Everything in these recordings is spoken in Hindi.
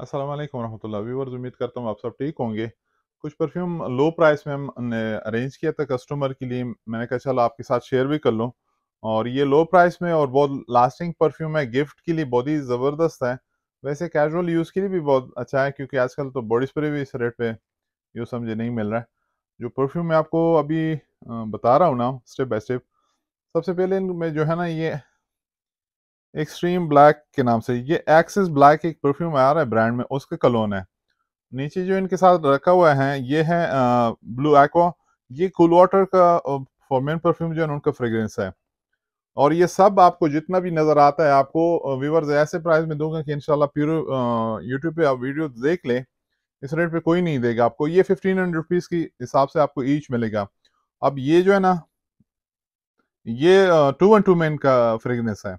असलम वालेकुम व्यूवर्स उम्मीद करता हूँ आप सब ठीक होंगे कुछ परफ्यूम लो प्राइस में हमने अरेंज किया था कस्टमर के लिए मैंने कहा चलो आपके साथ शेयर भी कर लूँ और ये लो प्राइस में और बहुत लास्टिंग परफ्यूम है गिफ्ट के लिए बहुत ही ज़बरदस्त है वैसे कैजुअल यूज़ के लिए भी बहुत अच्छा है क्योंकि आजकल तो बॉडी स्प्रे भी इस रेट पर यूँ समझे नहीं मिल रहा है जो परफ्यूम मैं आपको अभी बता रहा हूँ ना स्टेप बाई स्टेप सबसे पहले इनमें जो है ना ये एक्सट्रीम ब्लैक के नाम से ये एक्सिस ब्लैक एक परफ्यूम आ रहा है ब्रांड में उसके कलोन है नीचे जो इनके साथ रखा हुआ है ये है ब्लू एक्वा ये कूल वाटर का फॉर्मेन परफ्यूम जो है उनका फ्रेग्रेंस है और ये सब आपको जितना भी नज़र आता है आपको व्यूवर्स ऐसे प्राइस में दूंगा कि इनशाला प्योर यूट्यूब पे आप वीडियो देख लें इस रेट पे कोई नहीं देगा आपको ये फिफ्टीन हंड्रेड रुपीज़ की हिसाब से आपको ईच मिलेगा अब ये जो है ना ये टू वन टू में इनका फ्रेगनेस है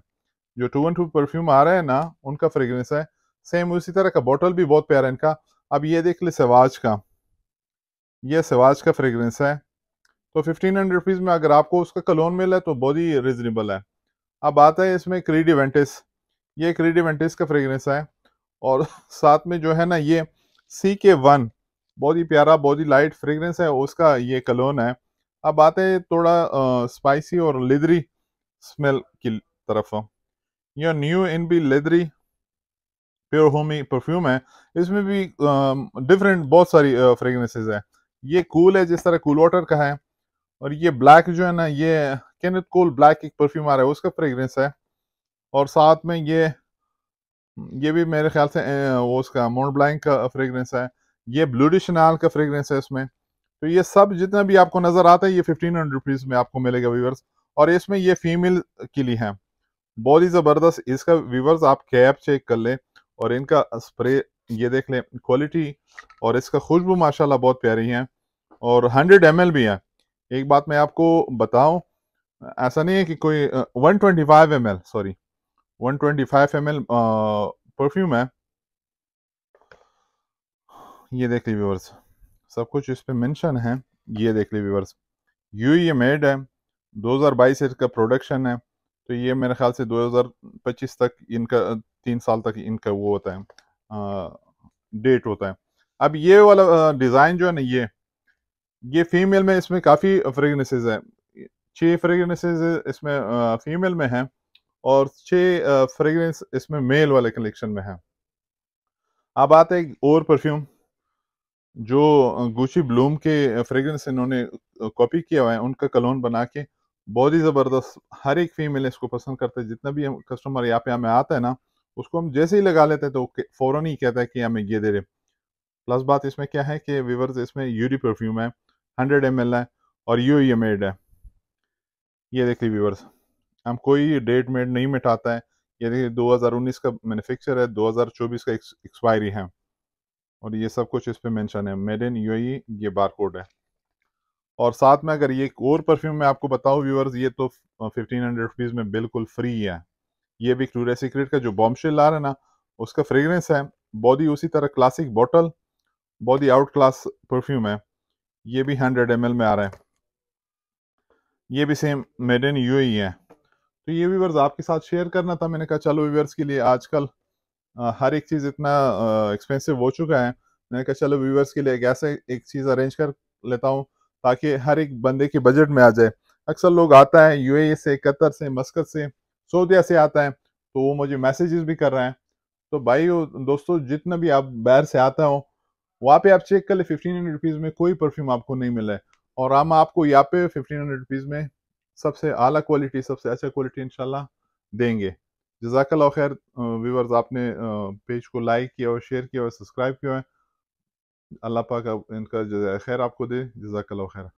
जो टू वन टू परफ्यूम आ रहा है ना उनका फ्रेगरेंस है सेम उसी तरह का बॉटल भी बहुत प्यारा है इनका अब ये देख ले सवाज का ये सवाज का फ्रेगरेंस है तो फिफ्टीन हंड्रेड रुपीज़ में अगर आपको उसका कलोन मिला तो बहुत ही रिजनेबल है अब आता है इसमें क्रीडिवेंटिस ये क्रीडिवेंटिस का फ्रेगरेंस है और साथ में जो है ना ये सी के वन बहुत ही प्यारा बहुत ही लाइट फ्रेगरेंस है उसका ये कलोन है अब आते हैं थोड़ा आ, स्पाइसी और लिदरी स्मेल की तरफ या न्यू इन बी लेदरी प्योर होमी परफ्यूम है इसमें भी डिफरेंट uh, बहुत सारी फ्रेगरेंसेज uh, है ये कूल cool है जिस तरह कूल cool वाटर का है और ये ब्लैक जो है ना ये कैन इट ब्लैक एक परफ्यूम आ रहा है उसका फ्रेगरेंस है और साथ में ये ये भी मेरे ख्याल से वो उसका मोट ब्लैंक का फ्रेगरेंस है ये ब्लूडिशनाल का फ्रेगरेंस है इसमें तो ये सब जितना भी आपको नज़र आता है ये फिफ्टीन हंड्रेड रुपीज़ में आपको मिलेगा व्यूवर्स और इसमें ये फीमेल के लिए हैं बहुत ही ज़बरदस्त इसका व्यूवर्स आप कैप चेक कर लें और इनका स्प्रे ये देख लें क्वालिटी और इसका खुशबू माशाल्लाह बहुत प्यारी है और 100 एम भी है एक बात मैं आपको बताऊं ऐसा नहीं है कि कोई one twenty five M L sorry one twenty five M L perfume है ये देख ली व्यूवर्स सब कुछ इस पर मैंशन है ये देख ली व्यूवर्स यू ये मेड है 2022 इसका प्रोडक्शन है तो ये मेरे ख्याल से 2025 तक इनका तीन साल तक इनका वो होता है आ, डेट होता है अब ये वाला डिज़ाइन जो है ना ये ये फीमेल में इसमें काफ़ी फ्रेगनेसेज है छः फ्रेगनेसेस इसमें फीमेल में हैं और छः फ्रेगनेस इसमें मेल वाले कलेक्शन में है अब आते हैं और परफ्यूम जो गुची ब्लूम के फ्रेगरेंस इन्होंने कॉपी किया हुआ है उनका कलोन बना के बहुत ही ज़बरदस्त हर एक फीमेल इसको पसंद करते हैं जितना भी हम कस्टमर यहाँ पे हमें आता है ना उसको हम जैसे ही लगा लेते हैं तो फ़ौरन ही कहता है कि हमें ये दे रहे प्लस बात इसमें क्या है कि वीवर्स इसमें यूरी परफ्यूम है हंड्रेड एम है और यू ये मेड है ये देख ली व्यूवर्स हम कोई डेट मेड नहीं मिटाता है ये देखिए 2019 का मैनुफेक्चर है 2024 का एक्सपायरी है और ये सब कुछ इस पर मैंशन है मेड इन यू ये बार कोड है और साथ में अगर ये और परफ्यूम मैं आपको बताऊँ व्यूअर्स ये तो फिफ्टीन हंड्रेड रुपीज़ में बिल्कुल फ्री है ये भी क्रूरा सीक्रेट का जो बॉम्बशेल आ रहा है ना उसका फ्रेगरेंस है बहुत ही उसी तरह क्लासिक बॉटल बहुत ही आउट क्लास परफ्यूम है ये भी हंड्रेड एम में आ रहा है ये भी सेम मेड इन यू ही है तो ये व्यूवर्स आपके साथ शेयर करना था मैंने कहा चलो व्यूवर्स के लिए आजकल हर एक चीज़ इतना एक्सपेंसिव हो चुका है मैंने कहा चलो व्यूवर्स के लिए एक ऐसे एक चीज़ अरेंज कर लेता हूँ ताकि हर एक बंदे के बजट में आ जाए अक्सर लोग आता है यूएई e से कतर से मस्कत से सऊदिया से आता है तो वो मुझे मैसेजेस भी कर रहे हैं तो भाई दोस्तों जितना भी आप बाहर से आता हो वहाँ पे आप चेक कर ले फिफ्टीन हंड्रेड रुपीज़ में कोई परफ्यूम आपको नहीं मिला है और हम आपको यहाँ पे फिफ्टीन हंड्रेड रुपीज़ में सबसे आला क्वालिटी सबसे अच्छा क्वालिटी इनशाला देंगे जजाकल खैर व्यूवर्स आपने पेज को लाइक किया और शेयर किया और सब्सक्राइब किया है अल्लाह पाक इनका खैर आपको दे जजाकल्ला खैर